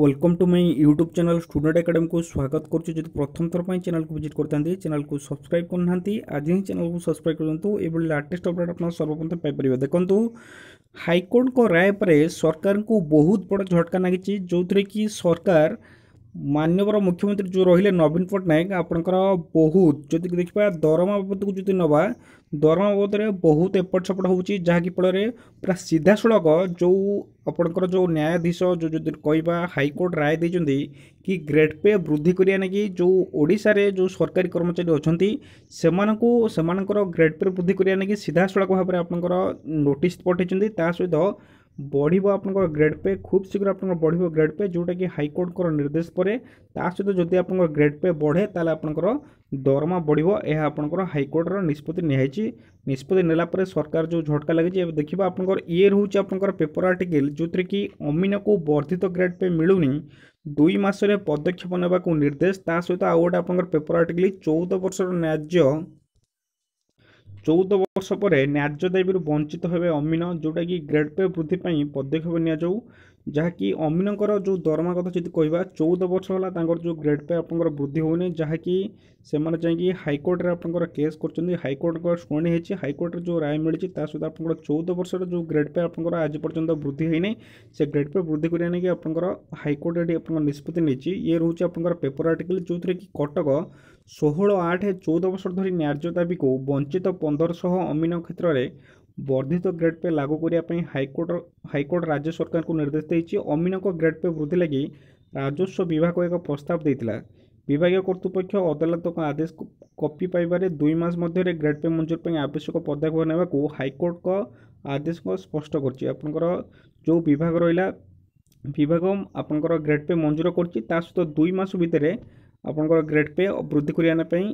welcome to my YouTube channel Student Academy কু স্বাগত করছি যদি প্রথম থর পাই চ্যানেল কু ভিজিট করে থাকে চ্যানেল কু সবসক্রাইব করে না আজ হি চ্যানেল কু সবসক্রাইব করতু এইভাবে লাটেস্ট অপডেট আপনার সর্বপ্রথম পাইপারে দেখুন হাইকোর্টক রায় পরে সরকার বহু বড় ঝটকা লাগিছে যে সরকার ମାନ୍ୟବର ମୁଖ୍ୟମନ୍ତ୍ରୀ ଯେଉଁ ରହିଲେ ନବୀନ ପଟ୍ଟନାୟକ ଆପଣଙ୍କର ବହୁତ ଯଦି ଦେଖିବା ଦରମା ବାବଦକୁ ଯଦି ନେବା ଦରମା ବାବଦରେ ବହୁତ ଏପଟ ସେପଟ ହେଉଛି ଯାହାକି ଫଳରେ ପୁରା ସିଧାସଳଖ ଯେଉଁ ଆପଣଙ୍କର ଯେଉଁ ନ୍ୟାୟାଧୀଶ ଯେଉଁ ଯଦି କହିବା ହାଇକୋର୍ଟ ରାୟ ଦେଇଛନ୍ତି କି ଗ୍ରେଡ୍ ପେ ବୃଦ୍ଧି କରିବା ନେଇକି ଯେଉଁ ଓଡ଼ିଶାରେ ଯେଉଁ ସରକାରୀ କର୍ମଚାରୀ ଅଛନ୍ତି ସେମାନଙ୍କୁ ସେମାନଙ୍କର ଗ୍ରେଡ୍ ପେ ବୃଦ୍ଧି କରିବା ନେଇକି ସିଧାସଳଖ ଭାବରେ ଆପଣଙ୍କର ନୋଟିସ୍ ପଠାଇଛନ୍ତି ତା ସହିତ ବଢ଼ିବ ଆପଣଙ୍କର ଗ୍ରେଡ୍ ପେ ଖୁବ୍ ଶୀଘ୍ର ଆପଣଙ୍କର ବଢ଼ିବ ଗ୍ରେଡ୍ ପେ ଯେଉଁଟାକି ହାଇକୋର୍ଟଙ୍କର ନିର୍ଦ୍ଦେଶ ପରେ ତା ସହିତ ଯଦି ଆପଣଙ୍କର ଗ୍ରେଡ୍ ପେ ବଢ଼େ ତାହେଲେ ଆପଣଙ୍କର ଦରମା ବଢ଼ିବ ଏହା ଆପଣଙ୍କର ହାଇକୋର୍ଟର ନିଷ୍ପତ୍ତି ନିଆଯାଇଛି ନିଷ୍ପତ୍ତି ନେଲା ପରେ ସରକାର ଯେଉଁ ଝଟକା ଲାଗିଛି ଏବେ ଦେଖିବା ଆପଣଙ୍କର ଇଏ ରହୁଛି ଆପଣଙ୍କର ପେପର ଆର୍ଟିକିଲ୍ ଯେଉଁଥିରେ କି ଅମିନକୁ ବର୍ଦ୍ଧିତ ଗ୍ରେଡ୍ ପେ ମିଳୁନି ଦୁଇ ମାସରେ ପଦକ୍ଷେପ ନେବାକୁ ନିର୍ଦ୍ଦେଶ ତା ସହିତ ଆଉ ଗୋଟେ ଆପଣଙ୍କର ପେପର ଆର୍ଟିକିଲ୍ ଚଉଦ ବର୍ଷର ନ୍ୟାଯ୍ୟ চৌদ বর্ষ পরে ন্যায্য দাবিରୁ ବଞ୍ଚିତ ହେବେ ଅମିନ ଯେଉଁଟାକି ଗ୍ରେଡ୍ ପେ ବୃଦ୍ଧି ପାଇଁ ପଦକ୍ଷେପ ନିଆଯାଉ ଯାହାକି ଅମିନଙ୍କର ଯେଉଁ ଦରମା କଥା ଯଦି କହିବା ଚଉଦ ବର୍ଷ ହେଲା ତାଙ୍କର ଯେଉଁ ଗ୍ରେଡ୍ ପେ ଆପଣଙ୍କର ବୃଦ୍ଧି ହେଉନି ଯାହାକି ସେମାନେ ଯାଇକି ହାଇକୋର୍ଟରେ ଆପଣଙ୍କର କେସ୍ କରୁଛନ୍ତି ହାଇକୋର୍ଟଙ୍କ ଶୁଣାଣି ହେଇଛି ହାଇକୋର୍ଟରେ ଯେଉଁ ରାୟ ମିଳିଛି ତା ସହିତ ଆପଣଙ୍କର ଚଉଦ ବର୍ଷର ଯେଉଁ ଗ୍ରେଡ୍ ପେ ଆପଣଙ୍କର ଆଜି ପର୍ଯ୍ୟନ୍ତ ବୃଦ୍ଧି ହେଇନାହିଁ ସେ ଗ୍ରେଡ୍ ପେ ବୃଦ୍ଧି କରିବା ନେଇକି ଆପଣଙ୍କର ହାଇକୋର୍ଟ ଏଠି ଆପଣଙ୍କର ନିଷ୍ପତ୍ତି ନେଇଛି ଇଏ ରହୁଛି ଆପଣଙ୍କର ପେପର ଆର୍ଟିକଲ୍ ଯେଉଁଥିରେ କି କଟକ ଷୋହଳ ଆଠ ଚଉଦ ବର୍ଷ ଧରି ନ୍ୟାର୍ଯ୍ୟ ଦାବିକୁ ବଞ୍ଚିତ ପନ୍ଦରଶହ ଅମିନ କ୍ଷେତ୍ରରେ ବର୍ଦ୍ଧିତ ଗ୍ରେଡ୍ ପେ ଲାଗୁ କରିବା ପାଇଁ ହାଇକୋର୍ଟ ହାଇକୋର୍ଟ ରାଜ୍ୟ ସରକାରଙ୍କୁ ନିର୍ଦ୍ଦେଶ ଦେଇଛି ଅମିନଙ୍କ ଗ୍ରେଡ୍ ପେ ବୃଦ୍ଧି ଲାଗି ରାଜସ୍ୱ ବିଭାଗ ଏକ ପ୍ରସ୍ତାବ ଦେଇଥିଲା ବିଭାଗୀୟ କର୍ତ୍ତୃପକ୍ଷ ଅଦାଲତଙ୍କ ଆଦେଶ କପି ପାଇବାରେ ଦୁଇ ମାସ ମଧ୍ୟରେ ଗ୍ରେଡ୍ ପେ ମଞ୍ଜୁର ପାଇଁ ଆବଶ୍ୟକ ପଦକ୍ଷେପ ନେବାକୁ ହାଇକୋର୍ଟଙ୍କ ଆଦେଶକୁ ସ୍ପଷ୍ଟ କରିଛି ଆପଣଙ୍କର ଯେଉଁ ବିଭାଗ ରହିଲା ବିଭାଗ ଆପଣଙ୍କର ଗ୍ରେଡ୍ ପେ ମଞ୍ଜୁର କରିଛି ତା ସହିତ ଦୁଇ ମାସ ଭିତରେ ଆପଣଙ୍କର ଗ୍ରେଡ୍ ପେ ବୃଦ୍ଧି କରି ଆଣିବା ପାଇଁ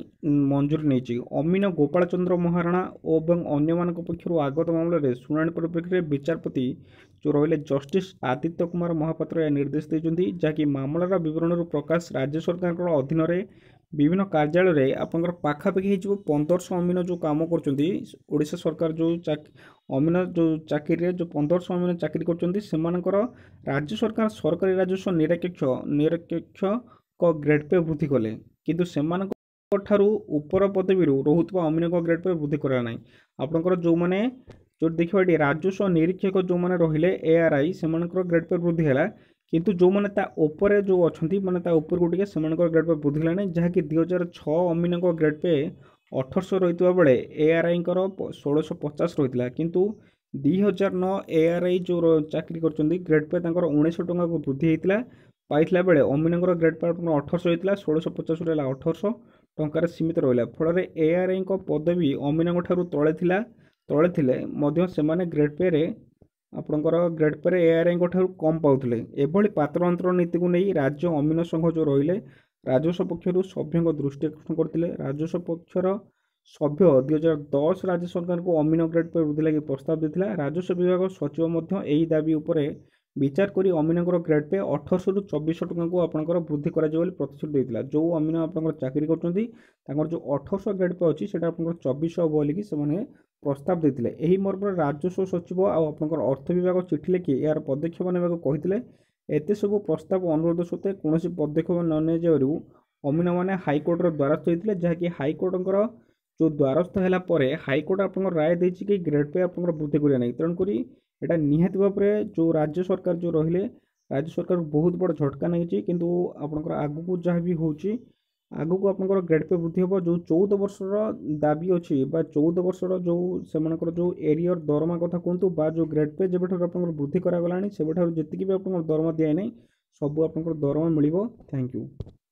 ମଞ୍ଜୁରୀ ନେଇଛି ଅମିନ ଗୋପାଳ ଚନ୍ଦ୍ର ମହାରଣା ଓ ଏବଂ ଅନ୍ୟମାନଙ୍କ ପକ୍ଷରୁ ଆଗତ ମାମଲାରେ ଶୁଣାଣି ପରିପ୍ରେକ୍ଷୀରେ ବିଚାରପତି ଯେଉଁ ରହିଲେ ଜଷ୍ଟିସ୍ ଆଦିତ୍ୟ କୁମାର ମହାପାତ୍ର ଏହା ନିର୍ଦ୍ଦେଶ ଦେଇଛନ୍ତି ଯାହାକି ମାମଲାର ବିବରଣରୁ ପ୍ରକାଶ ରାଜ୍ୟ ସରକାରଙ୍କ ଅଧୀନରେ ବିଭିନ୍ନ କାର୍ଯ୍ୟାଳୟରେ ଆପଣଙ୍କର ପାଖାପାଖି ହେଇଯିବ ପନ୍ଦରଶହ ଅମିନ ଯେଉଁ କାମ କରୁଛନ୍ତି ଓଡ଼ିଶା ସରକାର ଯେଉଁ ଅମିନ ଯେଉଁ ଚାକିରିରେ ଯେଉଁ ପନ୍ଦରଶହ ଅମିନ ଚାକିରି କରୁଛନ୍ତି ସେମାନଙ୍କର ରାଜ୍ୟ ସରକାର ସରକାରୀ ରାଜସ୍ୱ ନିରପେକ୍ଷ ନିରପେକ୍ଷ ଗ୍ରେଡ୍ ପେ ବୃଦ୍ଧି କଲେ କିନ୍ତୁ ସେମାନଙ୍କ ଠାରୁ ଉପର ପଦବୀରୁ ରହୁଥିବା ଅନ୍ୟଙ୍କ ଗ୍ରେଡ୍ ପେ ବୃଦ୍ଧି କରା ନାହିଁ ଆପଣଙ୍କର ଯେଉଁମାନେ ଯେଉଁଠି ଦେଖିବା ଏଠି ରାଜସ୍ୱ ନିରୀକ୍ଷକ ଯେଉଁମାନେ ରହିଲେ ଏଆର୍ଆଇ ସେମାନଙ୍କର ଗ୍ରେଡ୍ ପେ ବୃଦ୍ଧି ହେଲା କିନ୍ତୁ ଯେଉଁମାନେ ତା ଉପରେ ଯେଉଁ ଅଛନ୍ତି ମାନେ ତା ଉପରକୁ ଟିକେ ସେମାନଙ୍କର ଗ୍ରେଡ୍ ପେ ବୃଦ୍ଧି ହେଲାଣି ଯାହାକି ଦୁଇ ହଜାର ଛଅ ଅମିନଙ୍କ ଗ୍ରେଡ୍ ପେ ଅଠରଶହ ରହିଥିବା ବେଳେ ଏଆର୍ଆଇଙ୍କର ଷୋଳଶହ ପଚାଶ ରହିଥିଲା କିନ୍ତୁ ଦୁଇ ହଜାର ନଅ ଏଆର୍ଆଇ ଯେଉଁ ଚାକିରି କରିଛନ୍ତି ଗ୍ରେଡ୍ ପେ ତାଙ୍କର ଉଣେଇଶହ ଟଙ୍କାକୁ ବୃଦ୍ଧି ହୋଇଥିଲା ପାଇଥିଲା ବେଳେ ଗ୍ରେଡ଼୍ ଗ୍ରେଟ୍ ପାର୍ଟନର ଅଠରଶହ ହୋଇଥିଲା ଷୋହଳଶହ ପଚାଶରୁ ହେଲା ଅଠରଶହ ଟଙ୍କାରେ ସୀମିତ ରହିଲା ଫଳରେ ଏଆର୍ଆଇଙ୍କ ପଦବୀ ଅମିନଙ୍କ ଠାରୁ ତଳେ ଥିଲା ତଳେ ଥିଲେ ମଧ୍ୟ ସେମାନେ ଗ୍ରେଡ଼୍ ପେରେ ଆପଣଙ୍କର ଗ୍ରେଡ଼୍ ପେରେ ଏଆର୍ଆଇଙ୍କ ଠାରୁ କମ୍ ପାଉଥିଲେ ଏଭଳି ପାତ୍ର ପାତ୍ରଅନ୍ତର ନୀତିକୁ ନେଇ ରାଜ୍ୟ ଅମିନ ସଂଘ ଯେଉଁ ରହିଲେ ରାଜସ୍ୱ ପକ୍ଷରୁ ସଭ୍ୟଙ୍କ ଦୃଷ୍ଟି ଆକର୍ଷଣ କରିଥିଲେ ରାଜସ୍ୱ ପକ୍ଷର ସଭ୍ୟ ଦୁଇ ହଜାର ଦଶ ରାଜ୍ୟ ସରକାରଙ୍କୁ ଅମିନ ଗ୍ରେଡ଼୍ ପେ ବୃଦ୍ଧି ଲାଗି ପ୍ରସ୍ତାବ ଦେଇଥିଲା ରାଜସ୍ୱ ବିଭାଗ ସଚିବ ମଧ୍ୟ ଏହି ଦାବି ଉପରେ ବିଚାର କରି ଅମିନଙ୍କର ଗ୍ରେଡ୍ ପେ ଅଠରଶହରୁ ଚବିଶଶହ ଟଙ୍କାକୁ ଆପଣଙ୍କର ବୃଦ୍ଧି କରାଯିବ ବୋଲି ପ୍ରତିଶ୍ରୁତି ଦେଇଥିଲା ଯେଉଁ ଅମିନ ଆପଣଙ୍କର ଚାକିରି କରୁଛନ୍ତି ତାଙ୍କର ଯେଉଁ ଅଠରଶହ ଗ୍ରେଡ୍ ପେ ଅଛି ସେଇଟା ଆପଣଙ୍କର ଚବିଶଶହ ହେବ ବୋଲିକି ସେମାନେ ପ୍ରସ୍ତାବ ଦେଇଥିଲେ ଏହି ମର୍ମରେ ରାଜସ୍ୱ ସଚିବ ଆଉ ଆପଣଙ୍କର ଅର୍ଥ ବିଭାଗ ଚିଠି ଲେଖି ଏହାର ପଦକ୍ଷେପ ନେବାକୁ କହିଥିଲେ ଏତେ ସବୁ ପ୍ରସ୍ତାବ ଅନୁରୋଧ ସତ୍ତ୍ୱେ କୌଣସି ପଦକ୍ଷେପ ନ ନିଆଯିବାରୁ ଅମିନମାନେ ହାଇକୋର୍ଟର ଦ୍ୱାରସ୍ଥ ହୋଇଥିଲେ ଯାହାକି ହାଇକୋର୍ଟଙ୍କର ଯେଉଁ ଦ୍ୱାରସ୍ଥ ହେଲା ପରେ ହାଇକୋର୍ଟ ଆପଣଙ୍କର ରାୟ ଦେଇଛି କି ଗ୍ରେଡ୍ ପେ ଆପଣଙ୍କର ବୃଦ୍ଧି କରିବା ନାହିଁ ତେଣୁକରି ଏଇଟା ନିହାତି ଭାବରେ ଯେଉଁ ରାଜ୍ୟ ସରକାର ଯେଉଁ ରହିଲେ ରାଜ୍ୟ ସରକାରଙ୍କୁ ବହୁତ ବଡ଼ ଝଟକା ନେଇଛି କିନ୍ତୁ ଆପଣଙ୍କର ଆଗକୁ ଯାହା ବି ହେଉଛି ଆଗକୁ ଆପଣଙ୍କର ଗ୍ରେଡ୍ ପେ ବୃଦ୍ଧି ହେବ ଯେଉଁ ଚଉଦ ବର୍ଷର ଦାବି ଅଛି ବା ଚଉଦ ବର୍ଷର ଯେଉଁ ସେମାନଙ୍କର ଯେଉଁ ଏରିଅର ଦରମା କଥା କୁହନ୍ତୁ ବା ଯେଉଁ ଗ୍ରେଡ୍ ପେ ଯେବେଠାରୁ ଆପଣଙ୍କର ବୃଦ୍ଧି କରାଗଲାଣି ସେବେଠାରୁ ଯେତିକି ବି ଆପଣଙ୍କର ଦରମା ଦିଆଯାଇନାହିଁ ସବୁ ଆପଣଙ୍କର ଦରମା ମିଳିବ ଥ୍ୟାଙ୍କ ୟୁ